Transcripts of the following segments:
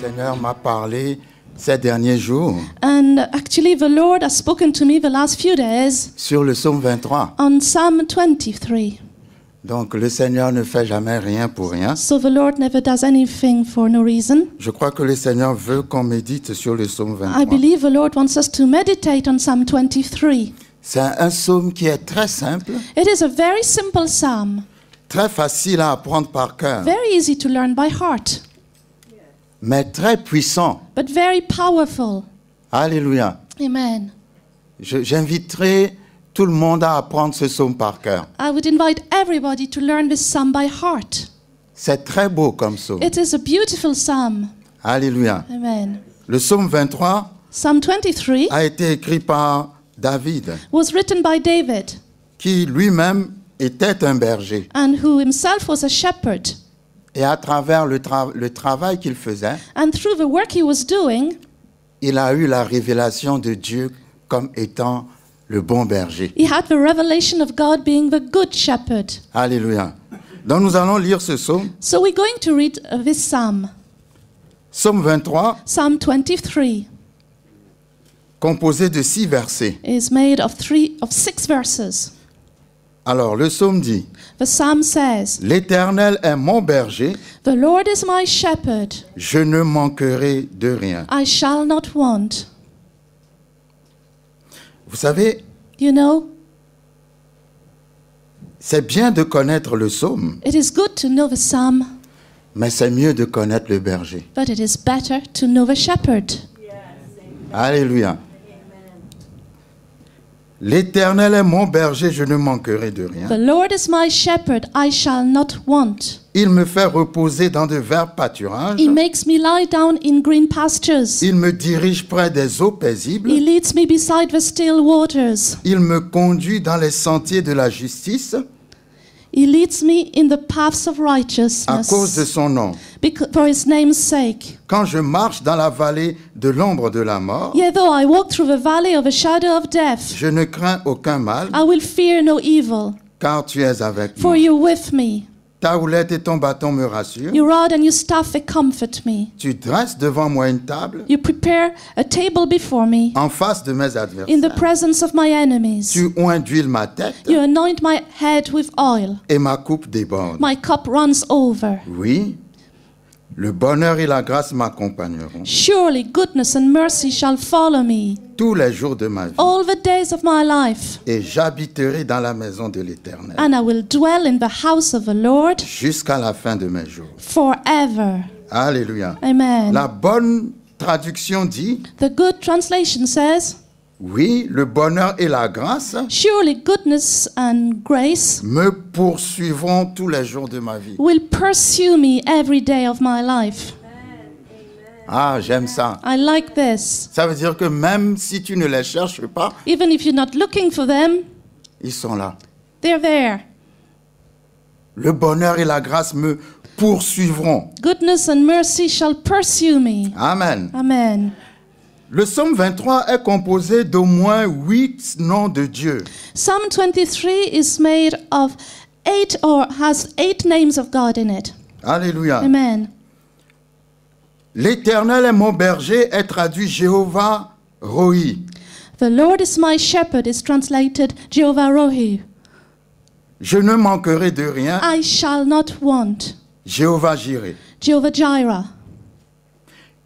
Seigneur m'a parlé ces derniers jours. And actually the Lord has spoken to me the last few days. Sur le psaume 23. On Psalm 23. Donc le Seigneur ne fait jamais rien pour rien. So the Lord never does anything for no reason. Je crois que le Seigneur veut qu'on médite sur le psaume 23. I believe the Lord wants us to meditate on Psalm 23. C'est un psaume qui est très simple. It is a very simple psalm. Très facile à apprendre par cœur. Very easy to learn by heart mais très puissant. But very powerful. Alléluia. Amen. J'inviterai tout le monde à apprendre ce psaume par cœur. I would invite everybody to learn this psalm by heart. C'est très beau comme psaume. It is a beautiful psalm. Alléluia. Amen. Le psaume 23, psalm 23 a été écrit par David. Was written by David. Qui lui-même était un berger. And who himself was a shepherd. Et à travers le, tra le travail qu'il faisait, And through the work he was doing, il a eu la révélation de Dieu comme étant le bon berger. he had the revelation of God being the good shepherd. Alléluia. Donc nous allons lire ce psaume. So we're going to read uh, this psalm, Psaume 23, Psalm 23. composé de six versets. is made of three of six verses. Alors le psaume dit L'Éternel est mon berger. Je ne manquerai de rien. Vous savez C'est bien de connaître le psaume. Mais c'est mieux de connaître le berger. Alléluia. L'Éternel est mon berger, je ne manquerai de rien. Il me fait reposer dans de verts pâturages. Il me dirige près des eaux paisibles. Il me conduit dans les sentiers de la justice. He leads me in the paths of righteousness. À cause de son nom. Because, for his name's sake. Quand je marche dans la vallée de l'ombre de la mort. though I walk through the valley of the shadow of death. Je ne crains aucun mal. I will fear no evil. Car tu es avec for moi. For you're with me. Ta roulette et ton bâton me rassurent. Your rod and your staff they comfort me. Tu dresses devant moi une table. You prepare a table before me. En face de mes adversaires. In the presence of my enemies. Tu oins d'huile ma tête. You anoint my head with oil. Et ma coupe déborde. My cup runs over. Oui, le bonheur et la grâce m'accompagneront. Surely goodness and mercy shall follow me. Tous les jours de ma vie. All the days of my life. Et j'habiterai dans la maison de l'Éternel. And I will dwell in the house of the Lord. Jusqu'à la fin de mes jours. Forever. Alléluia. Amen. La bonne traduction dit. The good translation says. Oui, le bonheur et la grâce me poursuivront tous les jours de ma vie. will Ah, j'aime ça. Ça veut dire que même si tu ne les cherches pas, not looking for them, ils sont là. Le bonheur et la grâce me poursuivront. Goodness and mercy shall pursue me. Amen. Amen. Le psaume 23 est composé d'au moins huit noms de Dieu. Psalm 23 is made of eight or has eight names of God in it. Alléluia. Amen. L'Éternel est mon berger est traduit Jéhovah Rohi. The Lord is my shepherd is translated Jehovah Rohi. Je ne manquerai de rien. I shall not want. Jéhovah Jireh. Jehovah Jireh.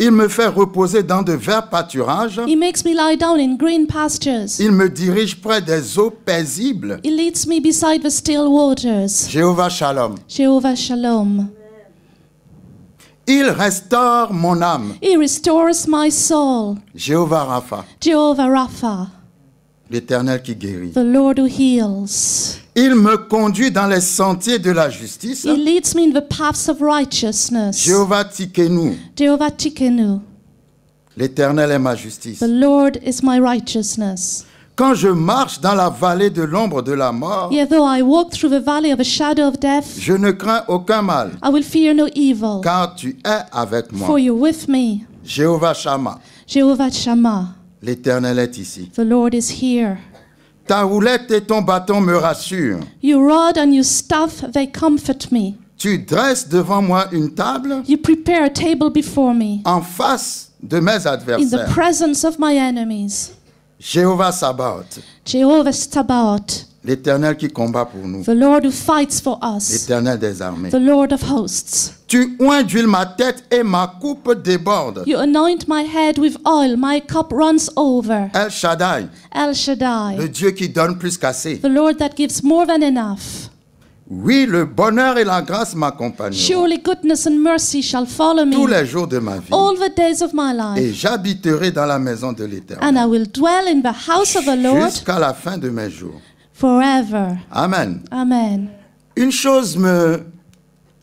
Il me fait reposer dans de verts pâturages. Il me dirige près des eaux paisibles. Jéhovah Shalom. Jéhovah Shalom. Il restaure mon âme. Jéhovah Rapha. L'Éternel qui guérit. Il me conduit dans les sentiers de la justice. He leads me in the paths of righteousness. Jéhovah Tikenu. Jéhovah Tikenu. L'Éternel est ma justice. The Lord is my righteousness. Quand je marche dans la vallée de l'ombre de la mort, yeah, I walk through the valley of the shadow of death, je ne crains aucun mal, I will fear no evil, car tu es avec moi. For you're with me. Jéhovah Shammah. Jéhovah Shammah. L'Éternel est ici. The Lord is here. Ta roulette et ton bâton me rassurent. Your rod and your staff, they comfort me. Tu dresses devant moi une table. You prepare a table before me. En face de mes adversaires. In the presence of my enemies. Jéhovah Sabaoth. Jéhovah Sabaoth. L'Éternel qui combat pour nous. The Lord who fights for us. L'Éternel des armées. The Lord of hosts. Tu oins d'huile ma tête et ma coupe déborde. You anoint my head with oil, my cup runs over. El Shaddai. El Shaddai. Le Dieu qui donne plus qu'assez. The Lord that gives more than enough. Oui, le bonheur et la grâce m'accompagneront. Surely goodness and mercy shall follow me. Tous les jours de ma vie. All the days of my life. Et j'habiterai dans la maison de l'Éternel. And I will dwell in the house of the Lord. Jusqu'à la fin de mes jours. Forever. Amen. Amen. Une chose me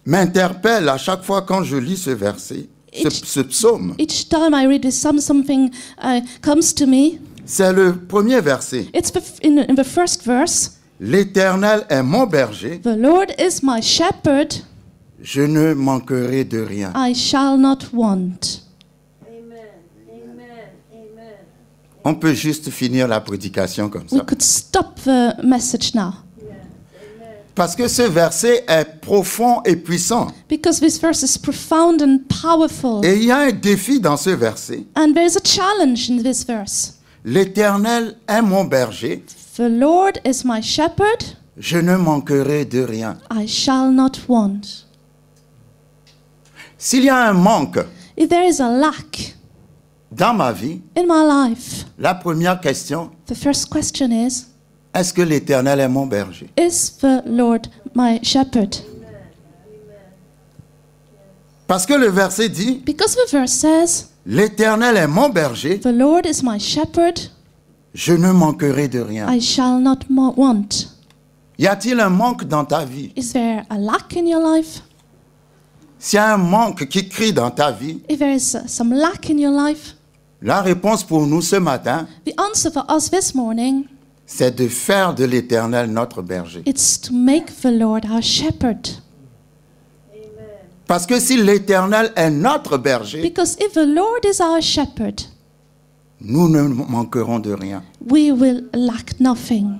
m'interpelle à chaque fois quand je lis ce verset, ce, ce, psaume. Each time I read this psalm, something uh, comes to me. C'est le premier verset. It's in, in the first verse. L'Éternel est mon berger. The Lord is my shepherd. Je ne manquerai de rien. I shall not want. Amen. Amen. On peut juste finir la prédication comme ça. We could stop the message now. Parce que ce verset est profond et puissant. Et il y a un défi dans ce verset. L'Éternel est mon berger. Je ne manquerai de rien. S'il y a un manque dans ma vie, la première question est est-ce que l'Éternel est mon berger? Is the Lord my shepherd? Parce que le verset dit Because the verse says, L'Éternel est mon berger. The Lord is my shepherd. Je ne manquerai de rien. I shall not want. Y a-t-il un manque dans ta vie? Is there a lack in your life? S'il y a un manque qui crie dans ta vie, If there is some lack in your life, la réponse pour nous ce matin, the answer for us this morning, c'est de faire de l'Éternel notre berger. It's to make the Lord our shepherd. Parce que si l'Éternel est notre berger, Because if the Lord is our shepherd, nous ne manquerons de rien. We will lack nothing.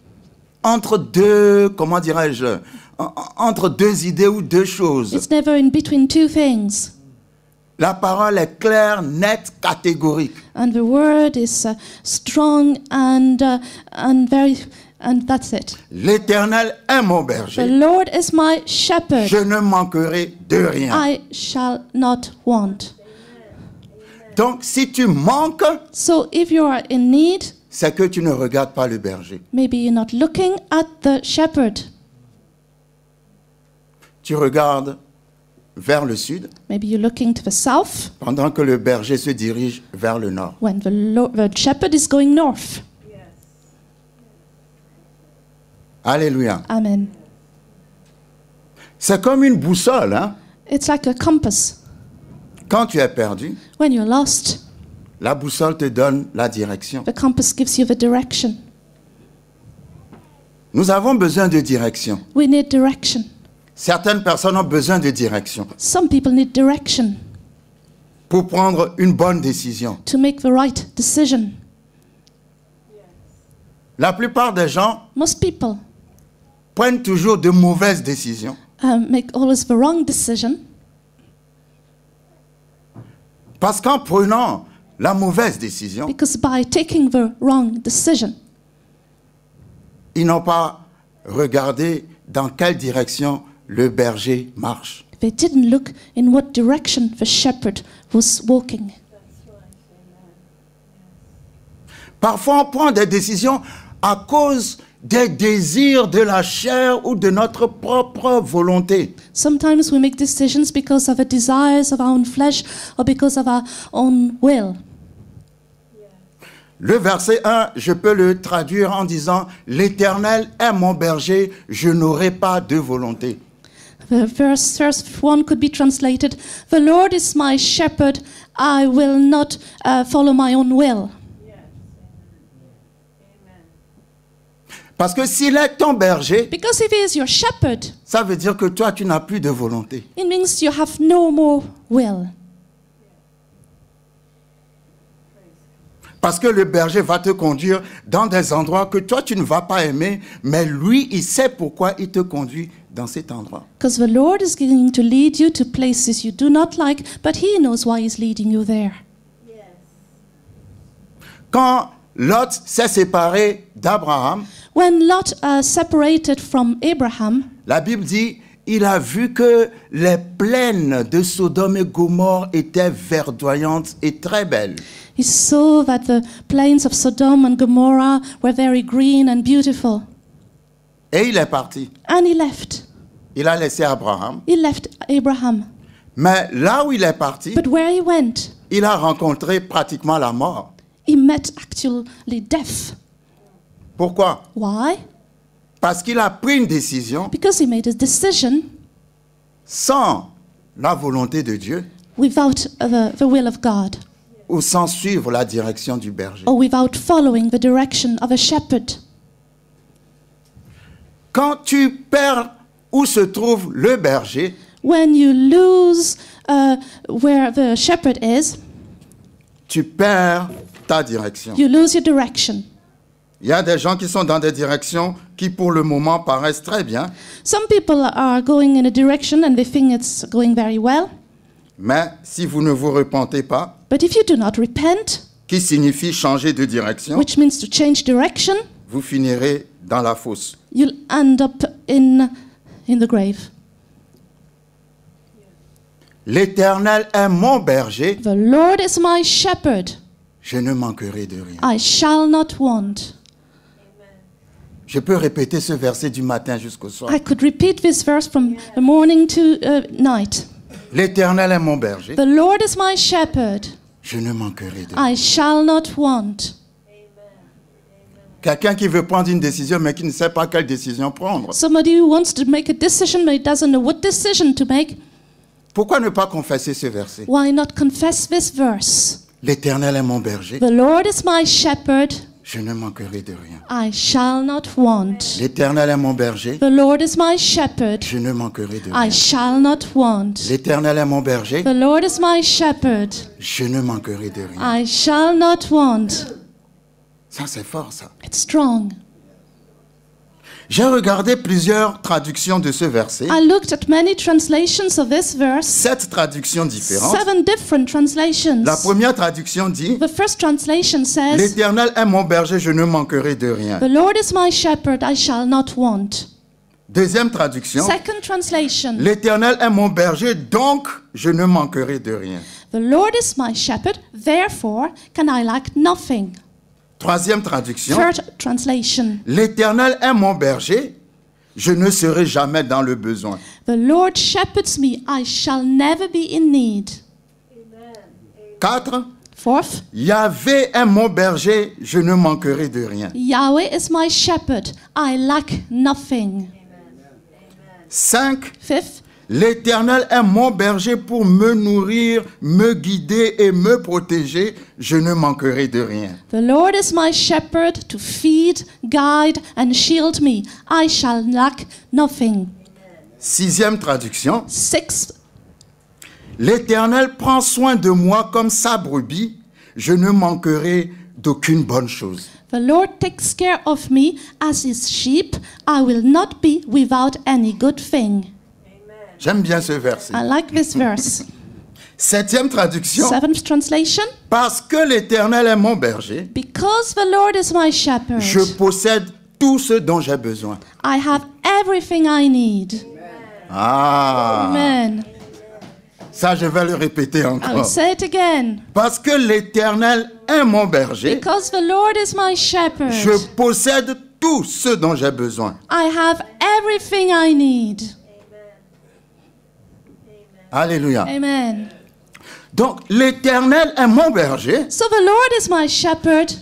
entre deux, comment dirais-je, entre deux idées ou deux choses. It's never in between two things. La parole est claire, nette, catégorique. And the word is uh, strong and uh, and very and that's it. L'Éternel est mon berger. The Lord is my shepherd. Je ne manquerai de rien. I shall not want. Donc si tu manques, so if you are in need, c'est que tu ne regardes pas le berger. Maybe you're not looking at the shepherd. Tu regardes vers le sud. Maybe you're looking to the south. Pendant que le berger se dirige vers le nord. When the, the shepherd is going north. Yes. Alléluia. Amen. C'est comme une boussole, hein? It's like a compass. Quand tu es perdu. When you're lost la boussole te donne la direction. The compass gives you the direction. Nous avons besoin de direction. We need direction. Certaines personnes ont besoin de direction. Some people need direction. Pour prendre une bonne décision. To make the right decision. La plupart des gens prennent toujours de mauvaises décisions. Um, make always the wrong decision. Parce qu'en prenant la mauvaise décision, Because by taking the wrong decision, ils n'ont pas regardé dans quelle direction le berger marche. they didn't look in what direction the shepherd was walking. Parfois, on prend des décisions à cause des désirs de la chair ou de notre propre volonté. Sometimes we make decisions because of the desires of our own flesh or because of our own will. Le verset 1, je peux le traduire en disant L'Éternel est mon berger, je n'aurai pas de volonté. The verse, verse 1 could be translated The Lord is my shepherd, I will not uh, follow my own will. Parce que s'il est ton berger, he is your shepherd, ça veut dire que toi, tu n'as plus de volonté. It means you have no more will. Parce que le berger va te conduire dans des endroits que toi, tu ne vas pas aimer, mais lui, il sait pourquoi il te conduit dans cet endroit. Quand Lot s'est séparé d'Abraham, uh, la Bible dit il a vu que les plaines de Sodome et Gomorre étaient verdoyantes et très belles. He saw that the plains of Sodom and Gomorrah were very green and beautiful. Et il est parti. And he left. Il a laissé Abraham. He left Abraham. Mais là où il est parti, But where he went, il a rencontré pratiquement la mort. He met actually death. Pourquoi? Why? Parce qu'il a pris une décision. Sans la volonté de Dieu. Uh, ou sans suivre la direction du berger. Quand tu perds où se trouve le berger. Uh, tu perds ta direction. Il y a des gens qui sont dans des directions qui pour le moment paraissent très bien. Some people are going in a direction and they think it's going very well. Mais si vous ne vous repentez pas, But if you do not repent, qui signifie changer de direction, which means to change direction, vous finirez dans la fosse. You'll end up in, in the grave. L'Éternel est mon berger. The Lord is my shepherd. Je ne manquerai de rien. I shall not want. Je peux répéter ce verset du matin jusqu'au soir. I could repeat this verse from the morning to uh, night. L'Éternel est mon berger. The Lord is my shepherd. Je ne manquerai de. I shall not want. Quelqu'un qui veut prendre une décision mais qui ne sait pas quelle décision prendre. Somebody who wants to make a decision but doesn't know what decision to make. Pourquoi ne pas confesser ce verset? Why not confess this verse? L'Éternel est mon berger. The Lord is my shepherd. Je ne manquerai de rien. I shall not want. L'Éternel est mon berger. The Lord is my shepherd. Je ne manquerai de rien. I shall not want. L'Éternel est mon berger. The Lord is my shepherd. Je ne manquerai de rien. I shall not want. Ça c'est fort ça. It's strong. J'ai regardé plusieurs traductions de ce verset. I looked at many translations of this verse. Sept traductions différentes. Seven different translations. La première traduction dit The first translation says L'Éternel est mon berger, je ne manquerai de rien. The Lord is my shepherd, I shall not want. Deuxième traduction. Second translation. L'Éternel est mon berger, donc je ne manquerai de rien. The Lord is my shepherd, therefore can I lack nothing. Troisième traduction. L'Éternel est mon berger. Je ne serai jamais dans le besoin. The Lord shepherds me. I shall never be in need. Amen. Quatre. Fourth. Yahvé est mon berger. Je ne manquerai de rien. Yahweh is my shepherd. I lack nothing. Amen. Cinq. Fifth. L'Éternel est mon berger pour me nourrir, me guider et me protéger. Je ne manquerai de rien. The Lord is my shepherd to feed, guide and shield me. I shall lack nothing. Sixième traduction. Sixth. L'Éternel prend soin de moi comme sa brebis. Je ne manquerai d'aucune bonne chose. The Lord takes care of me as his sheep. I will not be without any good thing. J'aime bien ce verset. I like this verse. Septième traduction. Seventh translation. Parce que l'Éternel est mon berger. Because the Lord is my shepherd. Je possède tout ce dont j'ai besoin. I have everything I need. Ah. Amen. Ça, je vais le répéter encore. I say it again. Parce que l'Éternel est mon berger. Because the Lord is my shepherd. Je possède tout ce dont j'ai besoin. I have everything I need. Alléluia. Amen. Donc, l'Éternel est mon berger. So the Lord is my shepherd.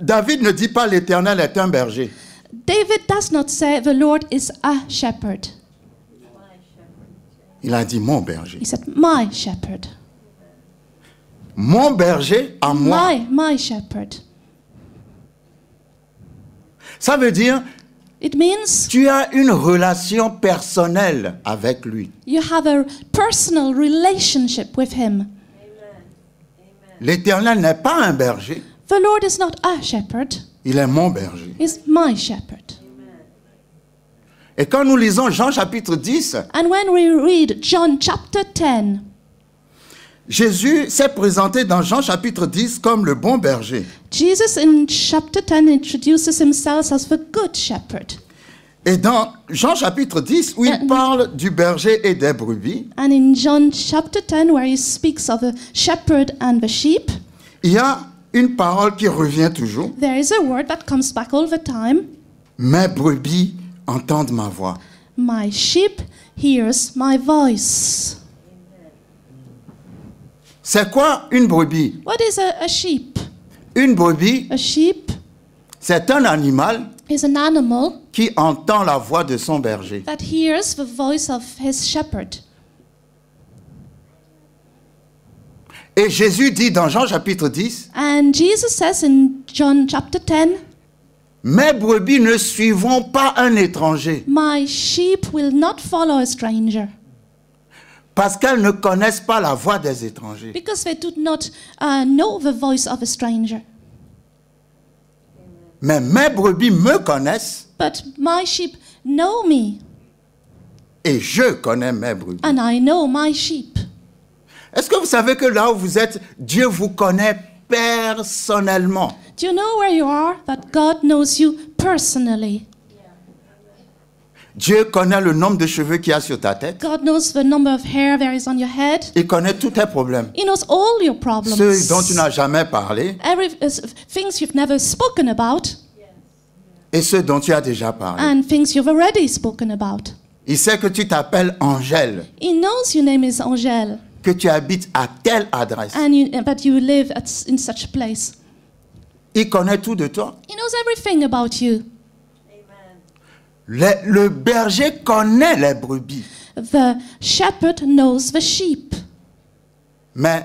David ne dit pas l'Éternel est un berger. David does not say the Lord is a shepherd. Il a dit mon berger. He said my shepherd. Mon berger à moi. My, my shepherd. Ça veut dire It means tu as une relation personnelle avec lui. You have a personal relationship with him. L'Éternel n'est pas un berger. The Lord is not a shepherd. Il est mon berger. Is my shepherd. Et quand nous lisons Jean chapitre 10, And when we read John chapter 10, Jésus s'est présenté dans Jean chapitre 10 comme le bon berger. Jesus in chapter 10 introduces himself as the good shepherd. Et dans Jean chapitre 10 où il euh, parle du berger et des brebis. And in John chapter 10 where he speaks of a shepherd and the sheep. Il y a une parole qui revient toujours. There is a word that comes back all the time. Mes brebis entendent ma voix. My sheep hears my voice. C'est quoi une brebis? What is a, sheep? Une brebis, A sheep c'est un animal is an animal qui entend la voix de son berger. that hears the voice of his shepherd. Et Jésus dit dans Jean chapitre 10, And Jesus says in John chapter 10, Mes brebis ne suivront pas un étranger. My sheep will not follow a stranger parce qu'elles ne connaissent pas la voix des étrangers. Because they do not uh, know the voice of a stranger. Mais mes brebis me connaissent. But my sheep know me. Et je connais mes brebis. And I know my sheep. Est-ce que vous savez que là où vous êtes, Dieu vous connaît personnellement? Do you know where you are that God knows you personally? Dieu connaît le nombre de cheveux qu'il y a sur ta tête. God knows the number of hair there is on your head. Il connaît tous tes problèmes. He knows all your problems. Ceux dont tu n'as jamais parlé. Every, uh, things you've never spoken about. Et ceux dont tu as déjà parlé. And things you've already spoken about. Il sait que tu t'appelles Angèle. He knows your name is Angèle. Que tu habites à telle adresse. And you, uh, but you live at, in such place. Il connaît tout de toi. He knows everything about you. Le, berger connaît les brebis. The shepherd knows the sheep. Mais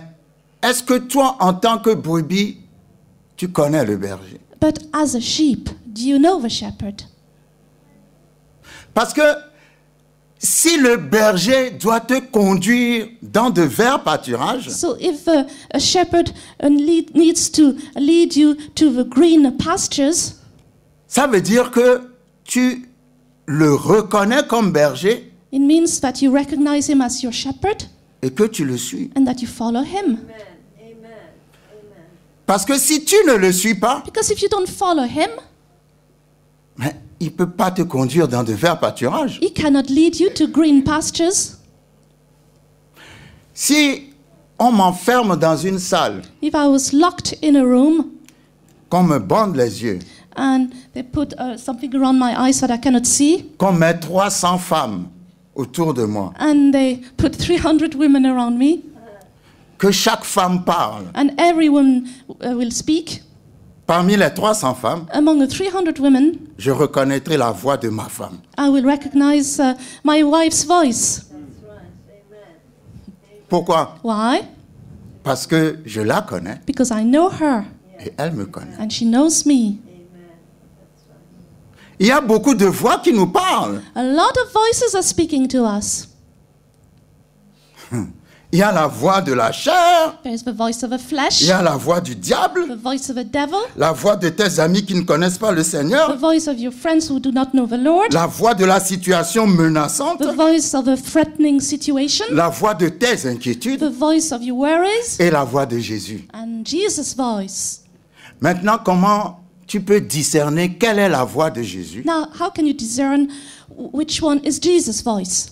est-ce que toi, en tant que brebis, tu connais le berger? But as a sheep, do you know the shepherd? Parce que si le berger doit te conduire dans de verts pâturages, ça veut dire que tu le reconnais comme berger. Et que tu le suis. Parce que si tu ne le suis pas, il ne peut pas te conduire dans de verts pâturages. Si on m'enferme dans une salle, qu'on me bande les yeux, and they put uh, something around my eyes that I cannot see. Qu'on met 300 femmes autour de moi. And they put 300 women around me. Que chaque femme parle. And every woman uh, will speak. Parmi les 300 femmes, Among the 300 women, je reconnaîtrai la voix de ma femme. I will recognize uh, my wife's voice. Pourquoi? Why? Parce que je la connais. Because I know her. Et elle me connaît. And she knows me. Il y a beaucoup de voix qui nous parlent. A lot of voices are speaking to us. Hum. Il y a la voix de la chair. There's the voice of the flesh. Il y a la voix du diable. The voice of the devil. La voix de tes amis qui ne connaissent pas le Seigneur. The voice of your friends who do not know the Lord. La voix de la situation menaçante. The voice of a threatening situation. La voix de tes inquiétudes. The voice of your worries. Et la voix de Jésus. And Jesus voice. Maintenant, comment tu peux discerner quelle est la voix de Jésus. Now, how can you discern which one is Jesus' voice?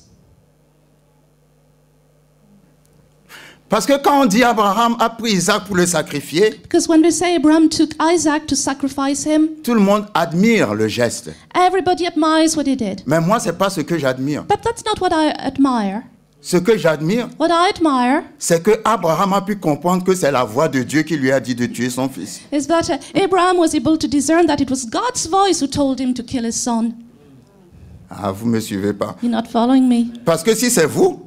Parce que quand on dit Abraham a pris Isaac pour le sacrifier, Because when we say Abraham took Isaac to sacrifice him, tout le monde admire le geste. everybody admires what he did. Mais moi, c'est pas ce que j'admire. But that's not what I admire. Ce que j'admire, c'est que Abraham a pu comprendre que c'est la voix de Dieu qui lui a dit de tuer son fils. Ah, vous me suivez pas. Parce que si c'est vous,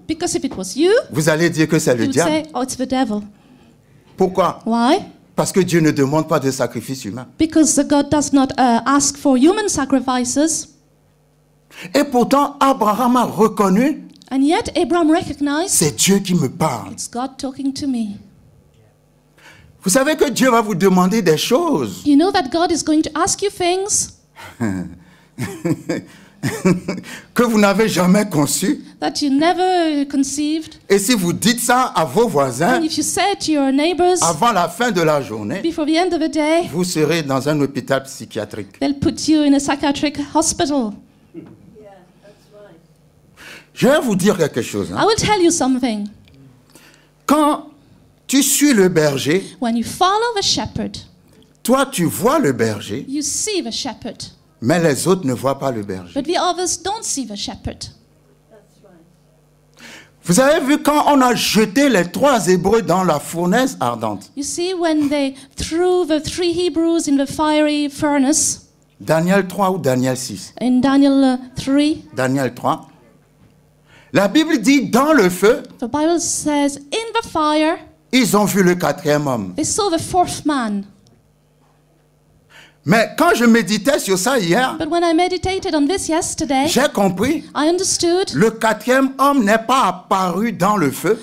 vous allez dire que c'est le diable. Oh, Pourquoi? Parce que Dieu ne demande pas de sacrifice humain. Et pourtant, Abraham a reconnu c'est Dieu qui me parle. Vous savez que Dieu va vous demander des choses. que vous n'avez jamais conçues. Et si vous dites ça à vos voisins, avant la fin de la journée, vous serez dans un hôpital psychiatrique. Je vais vous dire quelque chose. Hein. I will tell you something. Quand tu suis le berger, When you follow the shepherd, toi tu vois le berger, you see the shepherd. mais les autres ne voient pas le berger. But the others don't see the shepherd. Vous avez vu quand on a jeté les trois Hébreux dans la fournaise ardente. You see when they threw the three Hebrews in the fiery furnace. Daniel 3 ou Daniel 6 In Daniel 3. Uh, Daniel 3. La Bible dit dans le feu. Ils ont vu le quatrième homme. Mais quand je méditais sur ça hier, j'ai compris. I le quatrième homme n'est pas apparu dans le feu.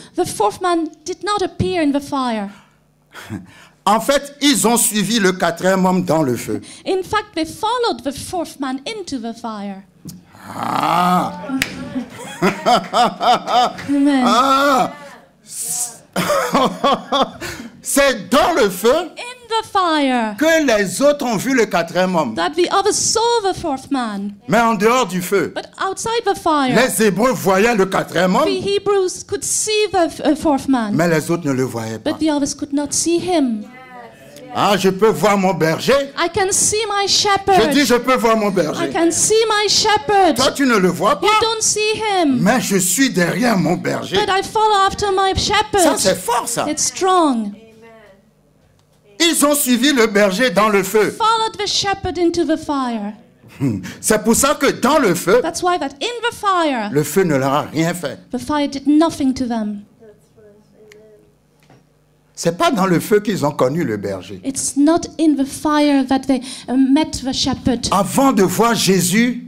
En fait, ils ont suivi le quatrième homme dans le feu. Ah Ah C'est dans le feu the fire. que les autres ont vu le quatrième homme. That the others saw the fourth man. Mais en dehors du feu, But outside the fire, les Hébreux voyaient le quatrième homme. The Hebrews could see the uh, fourth man. Mais les autres ne le voyaient pas. But the others could not see him. Ah, je peux voir mon berger. I can see my shepherd. Je dis, je peux voir mon berger. I can see my shepherd. Toi, tu ne le vois pas. You don't see him. Mais je suis derrière mon berger. But I follow after my shepherd. Ça, c'est fort, ça. It's strong. Ils ont suivi le berger dans le feu. Followed the shepherd into the fire. Hmm. C'est pour ça que dans le feu, That's why that in the fire, le feu ne leur a rien fait. The fire did nothing to them n'est pas dans le feu qu'ils ont connu le berger. Avant de voir Jésus,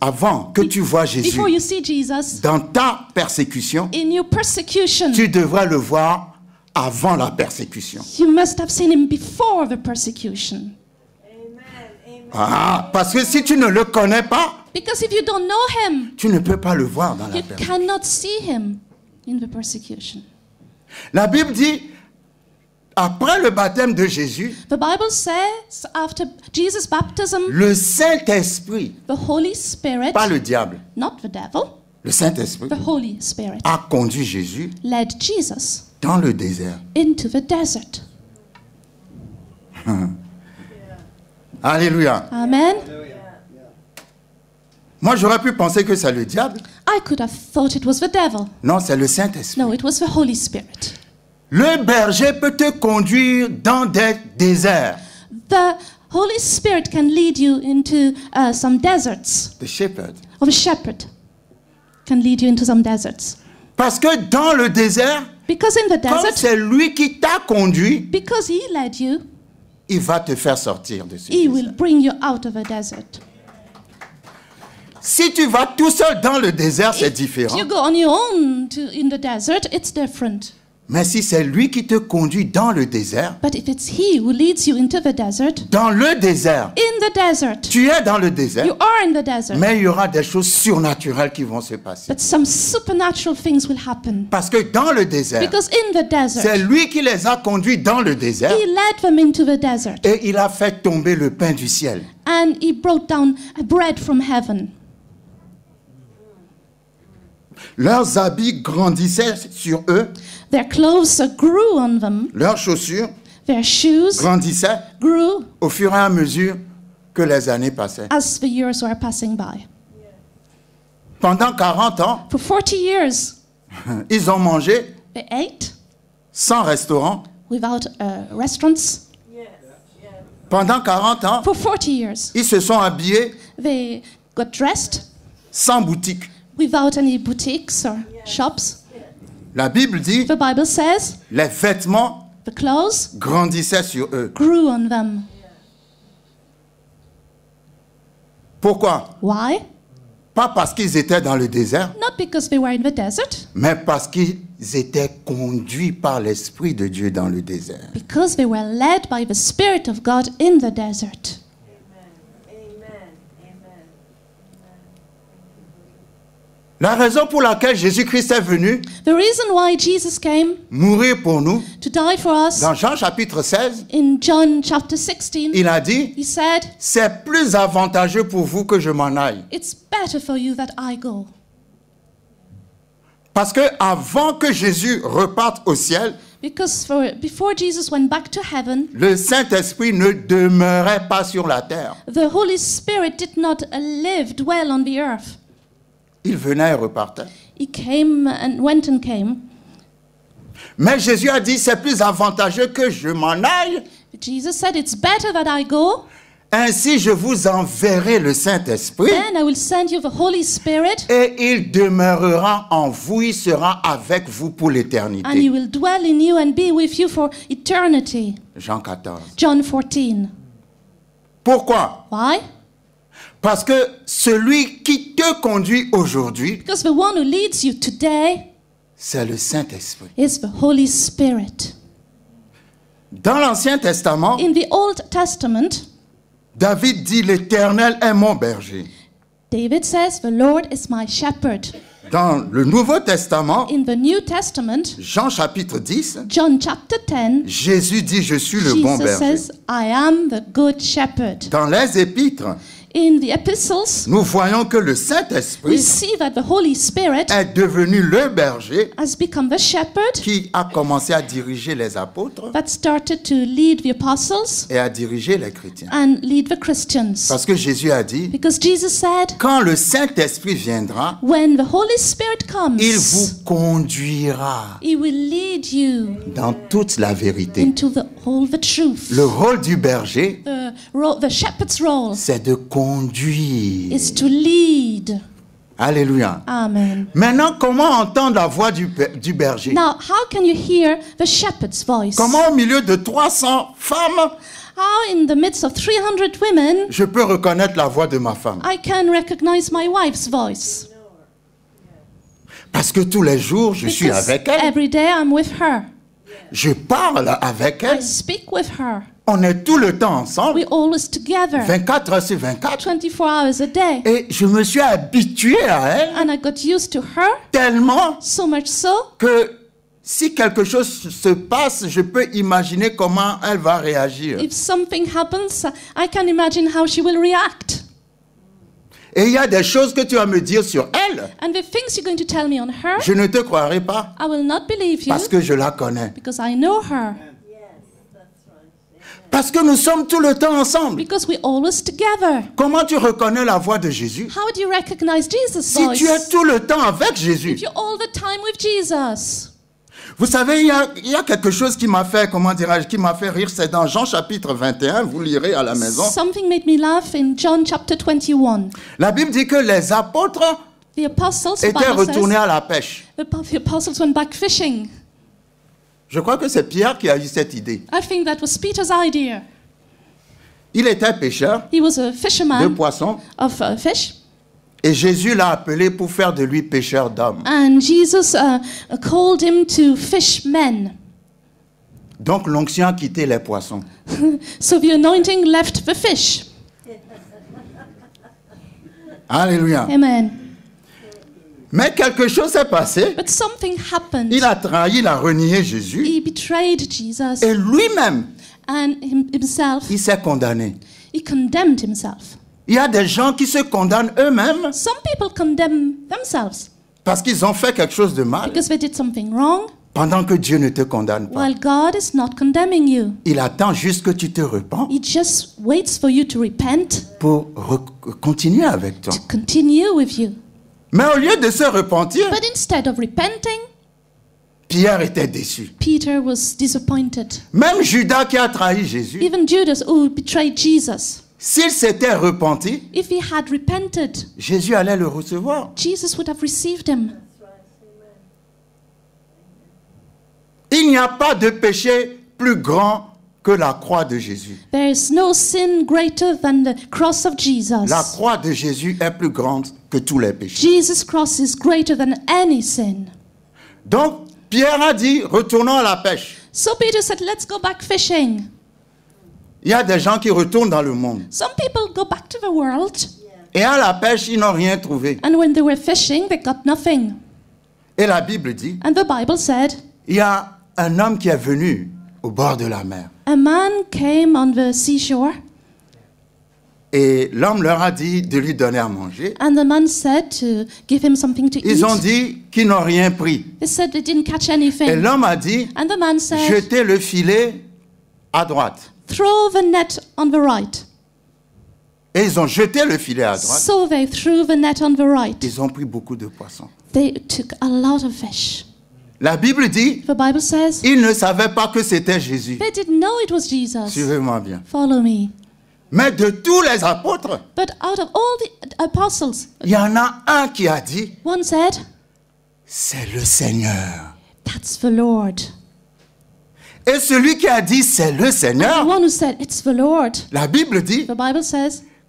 avant que tu vois Jésus, dans ta persécution, tu devras le voir avant la persécution. Ah, parce que si tu ne le connais pas, tu ne peux pas le voir dans la persécution. La Bible dit, après le baptême de Jésus, le Saint-Esprit, pas le diable, le Saint-Esprit a conduit Jésus dans le désert. Into the Alléluia. Amen. Moi, j'aurais pu penser que c'est le diable. I could have thought it was the devil. Non, c'est le Saint-Esprit. No, it was the Holy Spirit. Le berger peut te conduire dans des déserts. The Holy Spirit can lead you into uh, some deserts. The shepherd. Of a shepherd can lead you into some deserts. Parce que dans le désert, because in the desert, c'est lui qui t'a conduit, because he led you, il va te faire sortir de ce he will bring you out of a desert. Si tu vas tout seul dans le désert, c'est différent. Mais si c'est lui qui te conduit dans le désert, dans le désert, tu es dans le désert, mais il y aura des choses surnaturelles qui vont se passer. Parce que dans le désert, c'est lui qui les a conduits dans le désert, et il a fait tomber le pain du ciel. And he brought down bread from heaven. Leurs habits grandissaient sur eux. Their clothes grew on them. Leurs chaussures Their shoes grandissaient au fur et à mesure que les années passaient. As the years were passing by. Pendant 40 ans, ils ont mangé sans restaurant without uh, restaurants. Pendant 40 ans, ils se sont habillés sans boutique without any boutiques or shops. La Bible dit The Bible says les vêtements the clothes grandissaient sur eux. grew on them. Pourquoi Why? Pas parce qu'ils étaient dans le désert, Not because they were in the desert, mais parce qu'ils étaient conduits par l'Esprit de Dieu dans le désert. because they were led by the Spirit of God in the desert. La raison pour laquelle Jésus-Christ est venu mourir pour nous, dans Jean chapitre 16, il a dit, c'est plus avantageux pour vous que je m'en aille. Parce que avant que Jésus reparte au ciel, le Saint-Esprit ne demeurait pas sur la terre. Il venait et repartait. Mais Jésus a dit, c'est plus avantageux que je m'en aille. Ainsi, je vous enverrai le Saint-Esprit. Et il demeurera en vous, il sera avec vous pour l'éternité. Jean 14. John Pourquoi? Parce que celui qui te conduit aujourd'hui, c'est le Saint-Esprit. Dans l'Ancien Testament, David dit l'Éternel est mon berger. Dans le Nouveau Testament, Jean chapitre 10, Jésus dit je suis le bon berger. Dans les épîtres, nous voyons que le Saint-Esprit est devenu le berger qui a commencé à diriger les apôtres et à diriger les chrétiens. Parce que Jésus a dit, quand le Saint-Esprit viendra, il vous conduira dans toute la vérité. Le rôle du berger, c'est de conduire conduire. It's to lead. Alléluia. Amen. Maintenant, comment entendre la voix du, du berger? Now, how can you hear the shepherd's voice? Comment au milieu de 300 femmes How in the midst of 300 women je peux reconnaître la voix de ma femme? I can recognize my wife's voice. Parce que tous les jours, je Because suis avec elle. Every day I'm with her. Je parle avec elle. I speak with her. On est tout le temps ensemble. 24 heures sur 24. Et je me suis habitué à elle. Tellement. Que si quelque chose se passe, je peux imaginer comment elle va réagir. Et il y a des choses que tu vas me dire sur elle. Je ne te croirai pas. Parce que je la connais. Parce que nous sommes tout le temps ensemble. Because always together. Comment tu reconnais la voix de Jésus? How do you recognize Jesus voice? Si tu es tout le temps avec Jésus. If all the time with Jesus. Vous savez, il y, a, quelque chose qui m'a fait, comment dirais-je, qui m'a fait rire, c'est dans Jean chapitre 21, vous lirez à la maison. Something made me laugh in John chapter 21. La Bible dit que les apôtres étaient retournés à la pêche. The apostles went back fishing. Je crois que c'est Pierre qui a eu cette idée. Il était pêcheur He was a de poissons. Uh, Et Jésus l'a appelé pour faire de lui pêcheur d'hommes. Uh, uh, Donc l'onction a quitté les poissons. Alléluia. Amen. Mais quelque chose s'est passé. Il a trahi, il a renié Jésus. Et lui-même, il s'est condamné. Il y a des gens qui se condamnent eux-mêmes. Parce qu'ils ont fait quelque chose de mal. Pendant que Dieu ne te condamne pas. Il attend juste que tu te repens. Pour continuer avec toi. Mais au lieu de se repentir, Pierre était déçu. Même Judas qui a trahi Jésus, Even Judas, who betrayed Jesus, s'il s'était repenti, Jésus allait le recevoir. Jesus would have received him. Il n'y a pas de péché plus grand que la croix de Jésus. There is no sin greater than the cross of Jesus. La croix de Jésus est plus grande que tous les péchés. Jesus cross is greater than any sin. Donc Pierre a dit retournons à la pêche. So Peter said let's go back fishing. Il y a des gens qui retournent dans le monde. Some people go back to the world. Et à la pêche, ils n'ont rien trouvé. And when they were fishing, they got nothing. Et la Bible dit And the Bible said, il y a un homme qui est venu au bord de la mer. A man came on the seashore. Et l'homme leur a dit de lui donner à manger. And the man said to give him something to Ils eat. ont dit qu'ils n'ont rien pris. They said they didn't catch anything. Et l'homme a dit And the man said, jetez le filet à droite. Throw the net on the right. Et ils ont jeté le filet à droite. So they threw the net on the right. Ils ont pris beaucoup de poissons. They took a lot of fish. La Bible dit, ils ne savaient pas que c'était Jésus. Suivez-moi bien. Mais de tous les apôtres, il y en a un qui a dit, c'est le Seigneur. Et celui qui a dit c'est le Seigneur, la Bible dit,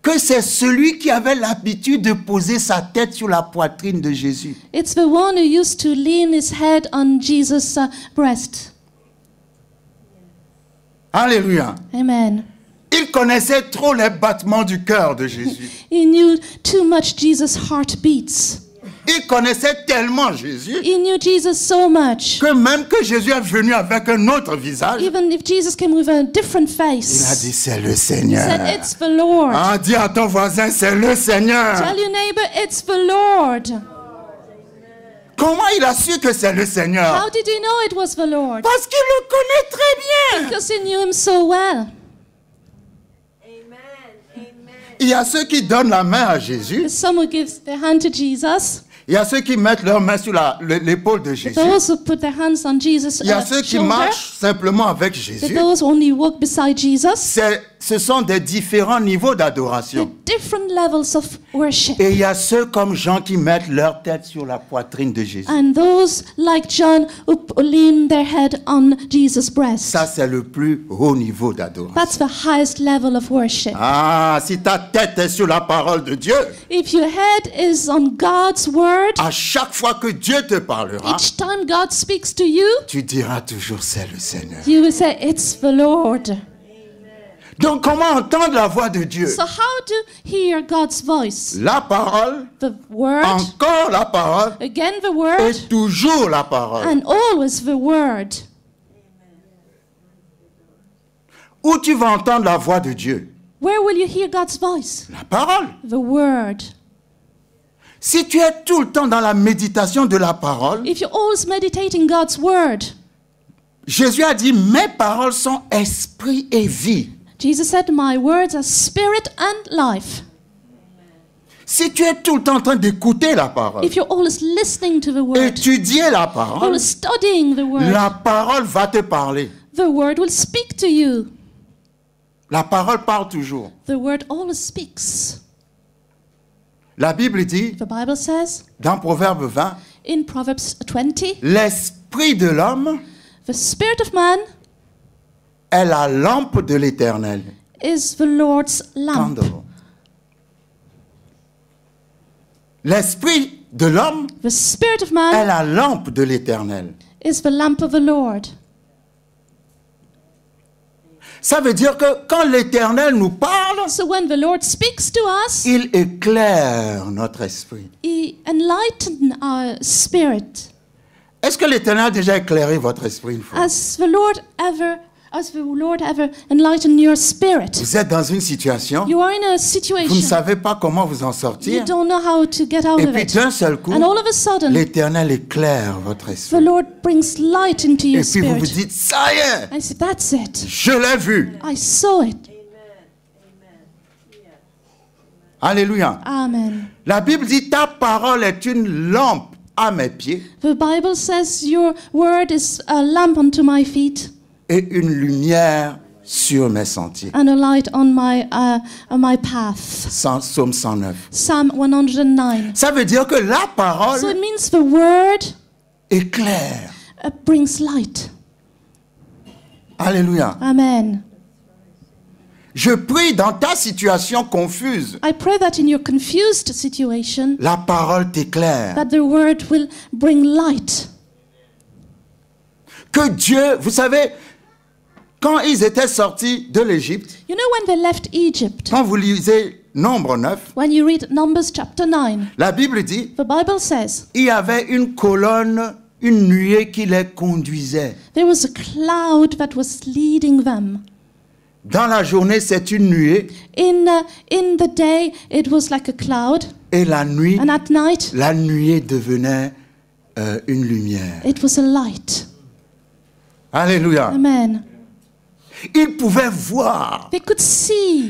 que c'est celui qui avait l'habitude de poser sa tête sur la poitrine de Jésus. It's the one who used to lean his head on uh, Il connaissait trop les battements du cœur de Jésus. He knew too much Jesus' Il connaissait tellement Jésus. He knew Jesus so much. Que même que Jésus est venu avec un autre visage. Even if Jesus came with a different face. Il a dit c'est le Seigneur. He said it's the Lord. Ah, dis à ton voisin c'est le Seigneur. Tell your neighbor it's the Lord. Comment il a su que c'est le Seigneur? How did he know it was the Lord? Parce qu'il le connaît très bien. Because he knew him so well. Il y a ceux qui donnent la main à Jésus. Some who give their hand to Jesus. Il y a ceux qui mettent leurs mains sur l'épaule de Jésus. Il y a ceux qui marchent simplement avec Jésus ce sont des différents niveaux d'adoration. Et il y a ceux comme Jean qui mettent leur tête sur la poitrine de Jésus. Ça c'est le plus haut niveau d'adoration. Ah, si ta tête est sur la parole de Dieu. À chaque fois que Dieu te parlera. Tu diras toujours c'est le Seigneur. Donc comment entendre la voix de Dieu? La parole, encore la parole, et toujours la parole. Où tu vas entendre la voix de Dieu? La parole. Si tu es tout le temps dans la méditation de la parole, Jésus a dit, mes paroles sont esprit et vie. Jesus said, My words are spirit and life. Si tu es tout le temps en train d'écouter la parole, If you're always listening to the word, étudier la parole, the word, la parole va te parler. The word will speak to you. La parole parle toujours. The word always speaks. La Bible dit, the Bible says, dans Proverbe 20, in Proverbs 20, l'esprit de l'homme, the spirit of man, est la lampe de l'Éternel. L'esprit de l'homme est la lampe de l'Éternel. Ça veut dire que quand l'Éternel nous parle, il éclaire notre esprit. Est-ce que l'Éternel a déjà éclairé votre esprit une fois? As we, Lord, ever enlighten your spirit. Vous êtes dans une situation. You are in a situation. Vous ne savez pas comment vous en sortir. You don't know how to get out Et of puis d'un seul coup, l'Éternel éclaire votre esprit. The Lord brings light into your Et puis vous vous dites, ça y est. I said, That's it. Je l'ai vu. I saw it. Alléluia. Amen. La Bible dit ta parole est une lampe à mes pieds. The Bible says your word is a lamp unto my feet et une lumière sur mes sentiers. And a light on my, uh, on my path. Psaume 109. Psalm 109. Ça veut dire que la parole so it means the word éclaire. Uh, brings light. Alléluia. Amen. Je prie dans ta situation confuse. I pray that in your confused situation, la parole t'éclaire. That the word will bring light. Que Dieu, vous savez, quand ils étaient sortis de l'Égypte, quand vous lisez Nombre 9, Numbers 9, la Bible dit, il y avait une colonne, une nuée qui les conduisait. Dans la journée, c'est une nuée. Et la nuit, la nuée devenait euh, une lumière. Alléluia. Amen. Ils pouvaient voir.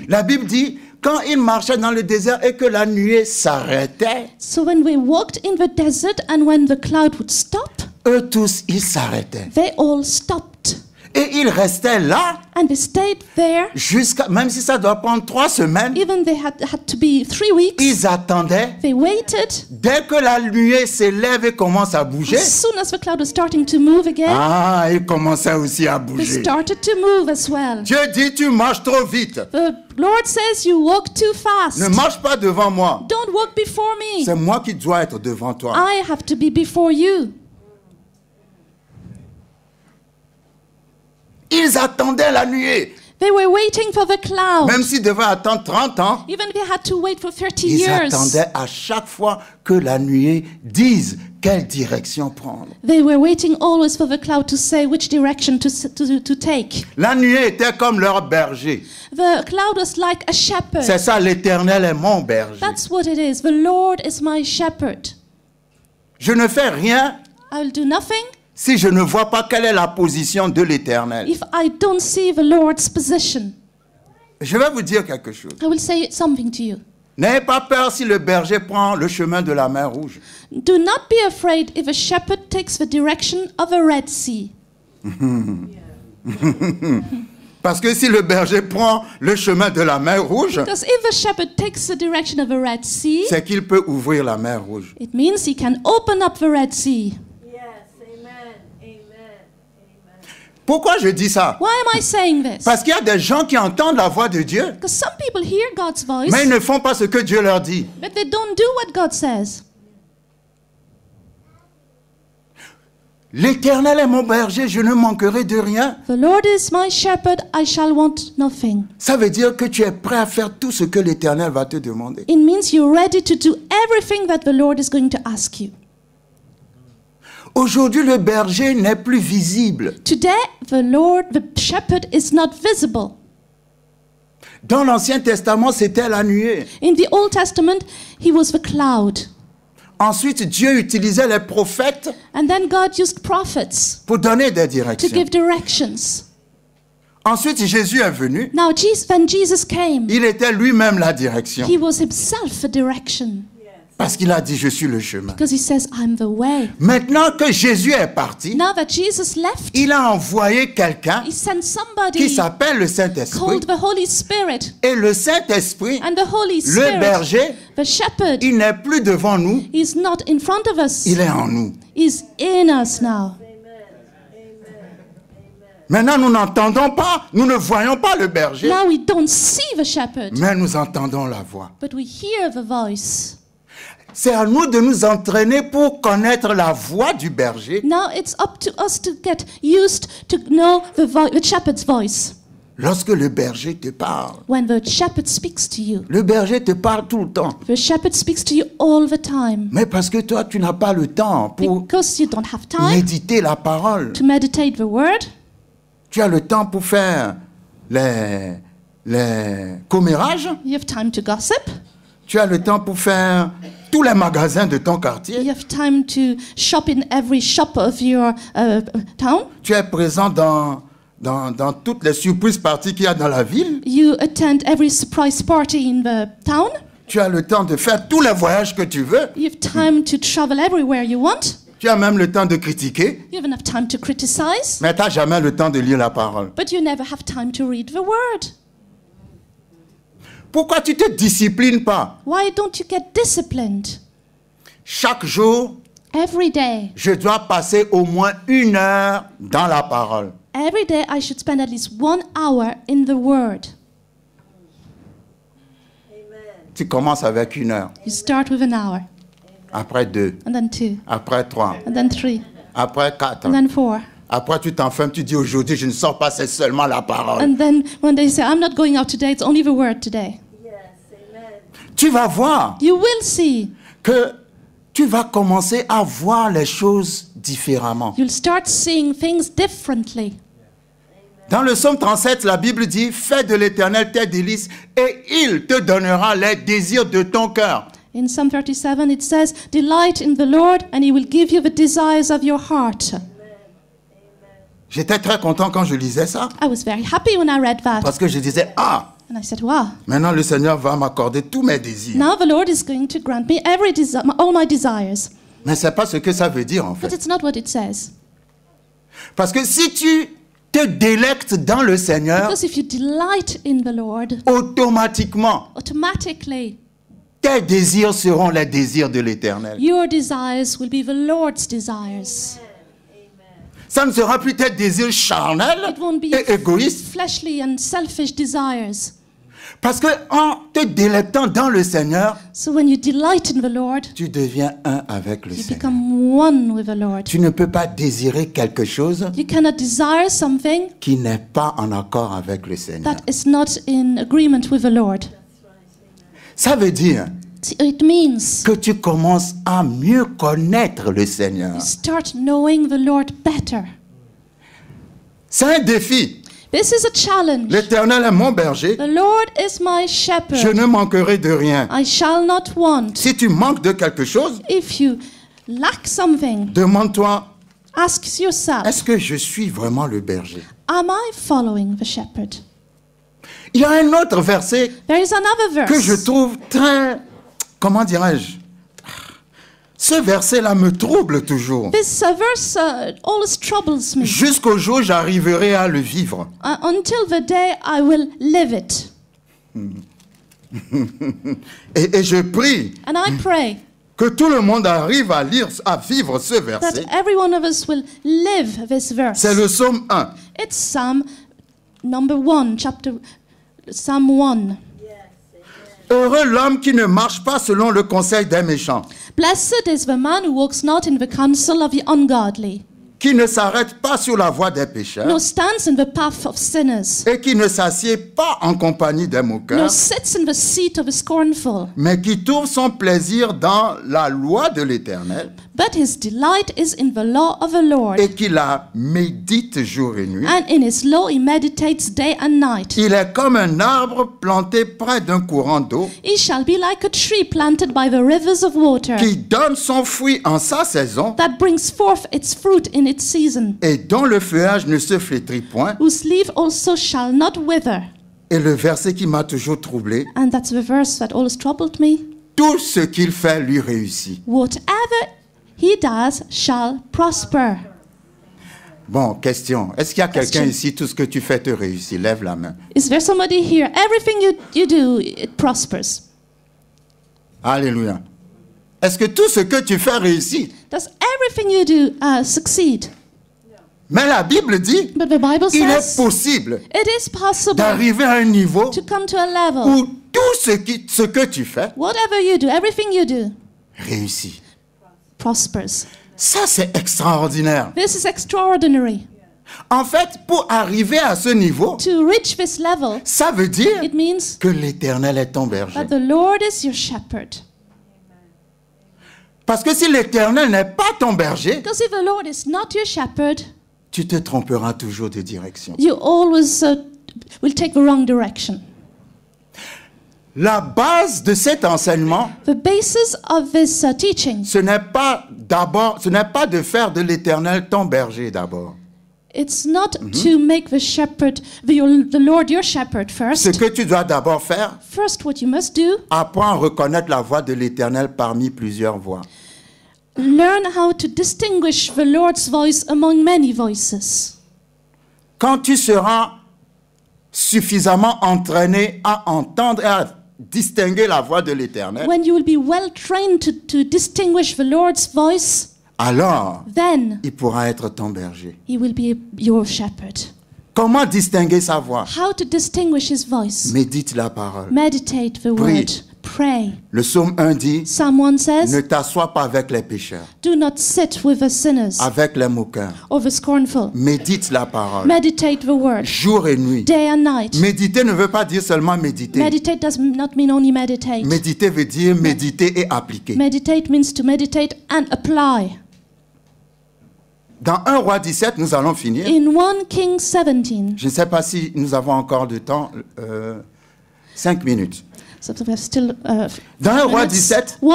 La Bible dit quand ils marchaient dans le désert et que la nuit s'arrêtait. Eux tous ils s'arrêtaient. They et il restait là. Jusqu'à même si ça doit prendre trois semaines. Ils attendaient. Dès que la nuée s'élève et commence à bouger. Ah, ils commençait aussi à bouger. Dieu dit tu marches trop vite. Ne marche pas devant moi. C'est moi qui dois être devant toi. Ils attendaient la nuée. They were waiting for the cloud. Même s'ils devaient attendre 30 ans, Even if they had to wait for 30 ils years, attendaient à chaque fois que la nuée dise quelle direction prendre. They were waiting always for the cloud to say which direction to, to, to take. La nuée était comme leur berger. The cloud was like a shepherd. C'est ça, l'Éternel est mon berger. That's what it is. The Lord is my shepherd. Je ne fais rien. I will do nothing si je ne vois pas quelle est la position de l'Éternel, je vais vous dire quelque chose. N'ayez pas peur si le berger prend le chemin de la mer rouge. Parce que si le berger prend le chemin de la mer rouge, c'est qu'il peut ouvrir la mer rouge. Pourquoi je dis ça? Parce qu'il y a des gens qui entendent la voix de Dieu. mais ils ne font pas ce que Dieu leur dit. L'Éternel est mon berger, je ne manquerai de rien. Ça veut dire que tu es prêt à faire tout ce que l'Éternel va te demander. It means you're ready to do everything that the Lord is going to ask you. Aujourd'hui, le berger n'est plus visible. Today, the Lord, the shepherd is not visible. Dans l'Ancien Testament, c'était la nuée. In the Old Testament, he was the cloud. Ensuite, Dieu utilisait les prophètes And then God used prophets pour donner des directions. to give directions. Ensuite, Jésus est venu. Now, Jesus, when Jesus came, Il était lui-même la direction. he was himself a direction. Parce qu'il a dit, je suis le chemin. Maintenant que Jésus est parti, il a envoyé quelqu'un qui s'appelle le Saint-Esprit. Et le Saint-Esprit, le berger, il n'est plus devant nous. Il est en nous. Maintenant, nous n'entendons pas, nous ne voyons pas le berger. Mais nous entendons la voix. C'est à nous de nous entraîner pour connaître la voix du berger. Now it's up to us to get used to know the, shepherd's voice. Lorsque le berger te parle, When the shepherd speaks to you, le berger te parle tout le temps. The shepherd speaks to you all the time. Mais parce que toi, tu n'as pas le temps pour you don't have time méditer la parole. To meditate the word. Tu as le temps pour faire les, les commérages. You have time to gossip. Tu as le temps pour faire tous les magasins de ton quartier. You have time to shop in every shop of your uh, town. Tu es présent dans dans, dans toutes les surprises parties qu'il y a dans la ville. You attend every surprise party in the town. Tu as le temps de faire tous les voyages que tu veux. You have time to travel everywhere you want. Tu as même le temps de critiquer. You have enough time to criticize. Mais tu n'as jamais le temps de lire la parole. But you never have time to read the word. Pourquoi tu te disciplines pas? Why don't you get disciplined? Chaque jour, Every day, je dois passer au moins une heure dans la parole. Every day I should spend at least one hour in the Word. Amen. Tu commences avec une heure. You start with an hour. Après deux. And then two. Après trois. And then three. Après quatre. And then four. Après, tu t'enfermes, tu dis aujourd'hui, je ne sors pas, c'est seulement la parole. And then when they say, I'm not going out today, it's only the word today tu vas voir que tu vas commencer à voir les choses différemment. Dans le psaume 37, la Bible dit Fais de l'éternel tes délices et il te donnera les désirs de ton cœur. J'étais très content quand je lisais ça. Parce que je disais Ah, And I said, wow. Maintenant, le Seigneur va m'accorder tous mes désirs. Now the Lord is going to grant me every desire, all my desires. Mais c'est pas ce que ça veut dire en fait. But it's not what it says. Parce que si tu te délectes dans le Seigneur, Because if you delight in the Lord, automatiquement, automatically, tes désirs seront les désirs de l'Éternel. Your desires will be the Lord's desires. Ça ne sera plus tes désirs charnels et égoïstes. Parce que en te délectant dans le Seigneur, tu deviens un avec le Seigneur. Tu ne peux pas désirer quelque chose qui n'est pas en accord avec le Seigneur. Ça veut dire means que tu commences à mieux connaître le Seigneur. start knowing the Lord better. C'est un défi. This is a challenge. L'Éternel est mon berger. The Lord is my shepherd. Je ne manquerai de rien. I shall not want. Si tu manques de quelque chose, If you lack something, demande-toi Ask yourself, est-ce que je suis vraiment le berger? Am I following the shepherd? Il y a un autre verset que je trouve très comment dirais-je ce verset-là me trouble toujours. Uh, uh, always troubles me. Jusqu'au jour j'arriverai à le vivre. Uh, until the day I will live it. et, je prie. que tout le monde arrive à lire, à vivre ce verset. Verse. C'est le psaume 1. It's Psalm number one, chapter Psalm one. Heureux l'homme qui ne marche pas selon le conseil des méchants. Qui ne s'arrête pas sur la voie des pécheurs. Et qui ne s'assied pas en compagnie des moqueurs. Mais qui trouve son plaisir dans la loi de l'Éternel. But his delight is in the law of the Et qu'il la médite jour et nuit. Il est comme un arbre planté près d'un courant d'eau. shall Qui donne son fruit en sa saison. Et dont le feuillage ne se flétrit point. Et le verset qui m'a toujours troublé. And that's the verse that always Tout ce qu'il fait lui réussit. He does shall prosper. Bon, question. Est-ce qu'il y a quelqu'un ici, tout ce que tu fais te réussit Lève la main. Is there somebody here? Everything you, you do, it prospers. Alléluia. Est-ce que tout ce que tu fais réussit? Does everything you do uh, succeed? Mais la Bible dit qu'il est possible d'arriver à un niveau to to où tout ce, qui, ce que tu fais you do, you do, réussit prospers. Ça, c'est extraordinaire. This is extraordinary. En fait, pour arriver à ce niveau, to reach this level, ça veut dire it means que l'Éternel est ton berger. That the Lord is your shepherd. Parce que si l'Éternel n'est pas ton berger, Because if the Lord is not your shepherd, tu te tromperas toujours de direction. You always uh, will take the wrong direction. La base de cet enseignement, The basis of this, uh, teaching, ce n'est pas d'abord, ce n'est pas de faire de l'Éternel ton berger d'abord. It's not mm -hmm. to make the shepherd, the, the, Lord your shepherd first. Ce que tu dois d'abord faire. First, what you must do. Apprends à reconnaître la voix de l'Éternel parmi plusieurs voix. Learn how to distinguish the Lord's voice among many voices. Quand tu seras suffisamment entraîné à entendre et à distinguer la voix de l'Éternel, when you will be well trained to, to distinguish the Lord's voice, alors then il pourra être ton berger. he will be your shepherd. Comment distinguer sa voix How to distinguish his voice? Médite la parole. Meditate the Prie. word. Pray. Le psaume 1 dit Someone says, Ne t'assois pas avec les pécheurs, Do not sit with the sinners, avec les moqueurs. Or scornful. Médite la parole. Meditate the word. Jour et nuit. Day and night. Méditer ne veut pas dire seulement méditer. Meditate does not mean only meditate. Méditer veut dire méditer et appliquer. Meditate means to meditate and apply. Dans 1 roi 17, nous allons finir. In 1 King 17. Je ne sais pas si nous avons encore de temps. Euh, 5 minutes. Uh, dans le roi 17, 1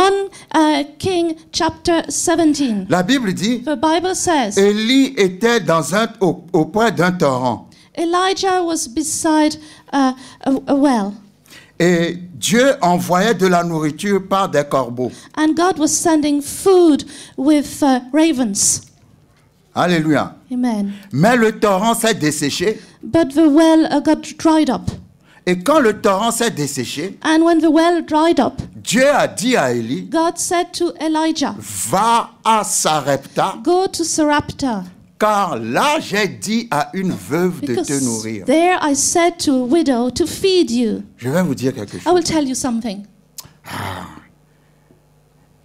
uh, King chapter 17, la Bible dit, the Bible says, Élie était dans un, au, auprès d'un torrent. Elijah was beside uh, a, a, well. Et Dieu envoyait de la nourriture par des corbeaux. And God was sending food with uh, ravens. Alléluia. Amen. Mais le torrent s'est desséché. But the well got dried up. Et quand le torrent s'est desséché, Dieu a dit à Élie, va à Sarepta, Car là, j'ai dit à une veuve de te nourrir. Je vais vous dire quelque chose. Ah,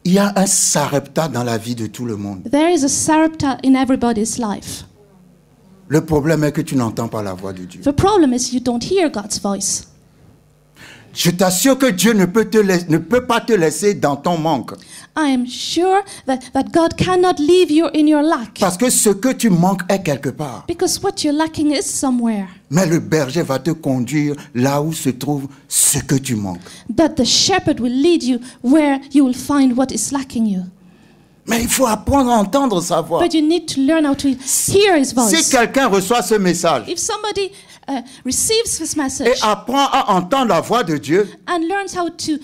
il y a un Sarepta dans la vie de tout le monde. Le problème est que tu n'entends pas la voix de Dieu. The problem is you don't hear God's voice. Je t'assure que Dieu ne peut, te ne peut pas te laisser dans ton manque. I am sure that, that God cannot leave you in your lack Parce que ce que tu manques est quelque part. because what you're lacking is somewhere. Mais le berger va te conduire là où se trouve ce que tu manques. But the shepherd will lead you where you will find what is lacking you. Mais il faut apprendre à entendre sa voix. Si quelqu'un reçoit ce uh, message et apprend à entendre la voix de Dieu, tout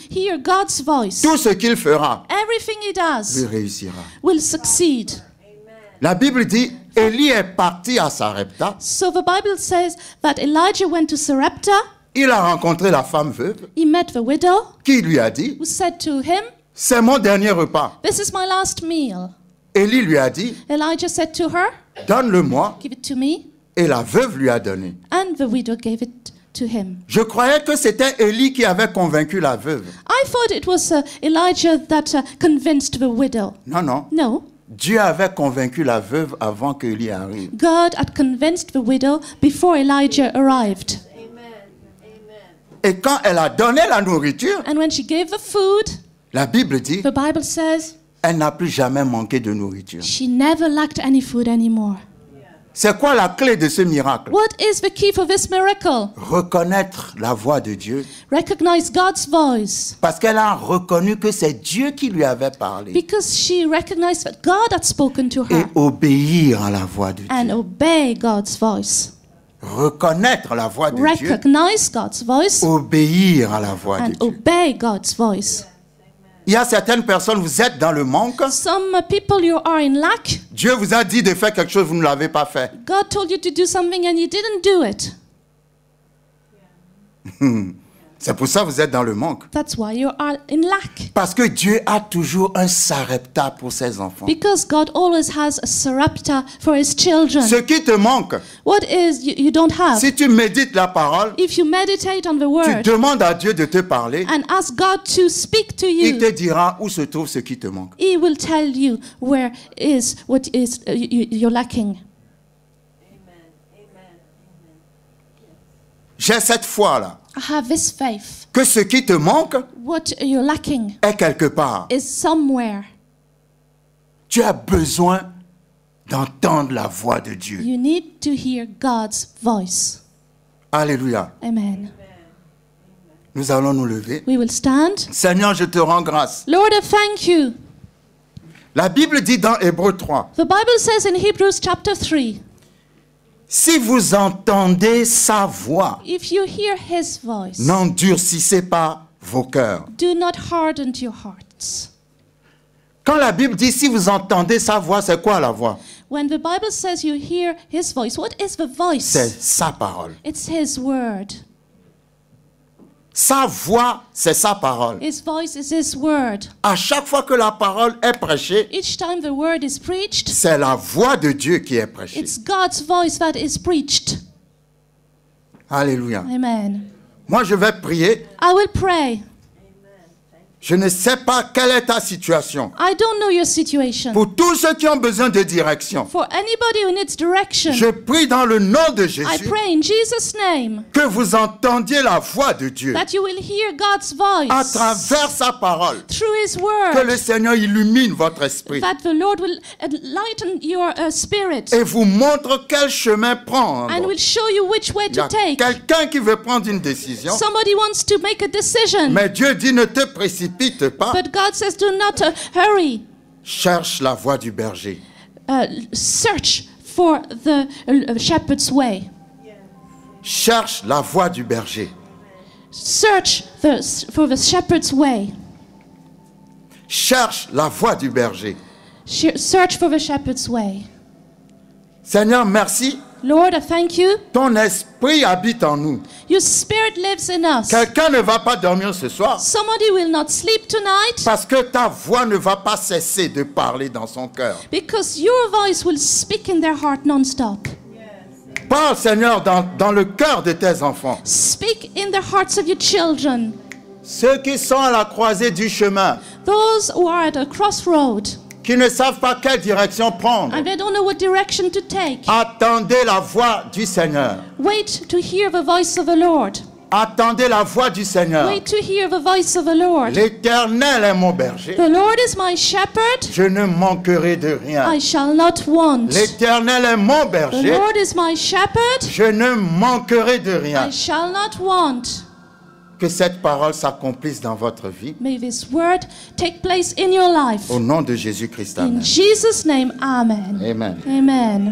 ce qu'il fera lui réussira. La Bible dit Élie est parti à Sarepta. Il a rencontré la femme veuve qui lui a dit c'est mon dernier repas. This is my last meal. Élie lui a dit, Elijah said to her, donne-le-moi. Give it to me. Et la veuve lui a donné. And the widow gave it to him. Je croyais que c'était Élie qui avait convaincu la veuve. I thought it was uh, Elijah that uh, convinced the widow. Non, non. No. Dieu avait convaincu la veuve avant qu'Élie arrive. God had convinced the widow before Elijah arrived. Amen. Amen. Et quand elle a donné la nourriture, And when she gave the food, la Bible dit The Bible says, elle n'a plus jamais manqué de nourriture. She never lacked any food anymore. C'est quoi la clé de ce miracle? What is the key for this miracle? Reconnaître la voix de Dieu. Recognize God's voice. Parce qu'elle a reconnu que c'est Dieu qui lui avait parlé. Because she recognized that God had spoken to her. Et obéir à la voix de And Dieu. And obey God's voice. Reconnaître la voix de Recognize Dieu. Recognize God's voice. Obéir à la voix And de obey Dieu. God's voice. Il y a certaines personnes, vous êtes dans le manque. Some Dieu vous a dit de faire quelque chose, vous ne l'avez pas fait. God c'est pour ça que vous êtes dans le manque. Parce que Dieu a toujours un sarepta pour ses enfants. Ce qui te manque. Si tu médites la parole. Tu demandes à Dieu de te parler. Il te dira où se trouve ce qui te manque. J'ai cette foi là que ce qui te manque est quelque part. Tu as besoin d'entendre la voix de Dieu. Alléluia. Amen. Nous allons nous lever. Seigneur, je te rends grâce. Lord, I thank you. La Bible dit dans Hébreux 3. 3. Si vous entendez sa voix, n'endurcissez pas vos cœurs. Quand la Bible dit si vous entendez sa voix, c'est quoi la voix When the Bible C'est sa parole. Sa voix, c'est sa parole. His À chaque fois que la parole est prêchée, Each time the word is preached, c'est la voix de Dieu qui est prêchée. Alléluia. Amen. Moi, je vais prier pray je ne sais pas quelle est ta situation. Pour tous ceux qui ont besoin de direction. Je prie dans le nom de Jésus. Que vous entendiez la voix de Dieu. À travers sa parole. Que le Seigneur illumine votre esprit. Uh, Et vous montre quel chemin prendre. Quelqu'un qui veut prendre une décision. Mais Dieu dit ne te pas précipite pas. But God says, do not uh, hurry. Cherche la voie du berger. Uh, search for the uh, shepherd's way. Cherche la voie du berger. Search the, for the shepherd's way. Cherche la voie du berger. Search for the shepherd's way. Seigneur, merci Lord, I thank you. Ton esprit habite en nous. Your spirit lives in us. Quelqu'un ne va pas dormir ce soir. Somebody will not sleep tonight. Parce que ta voix ne va pas cesser de parler dans son cœur. Because your voice will speak in their heart non-stop. Yes. Parle, Seigneur, dans, dans le cœur de tes enfants. Speak in the hearts of your children. Ceux qui sont à la croisée du chemin. Those who are at a crossroad qui ne savent pas quelle direction prendre. And they don't know what direction to take. Attendez la voix du Seigneur. Wait to hear the voice of the Lord. Attendez la voix du Seigneur. Wait to hear the voice of the Lord. L'Éternel est mon berger. The Lord is my shepherd. Je ne manquerai de rien. I shall not want. L'Éternel est mon berger. The Lord is my shepherd. Je ne manquerai de rien. I shall not want que cette parole s'accomplisse dans votre vie. Au nom de Jésus-Christ. Amen.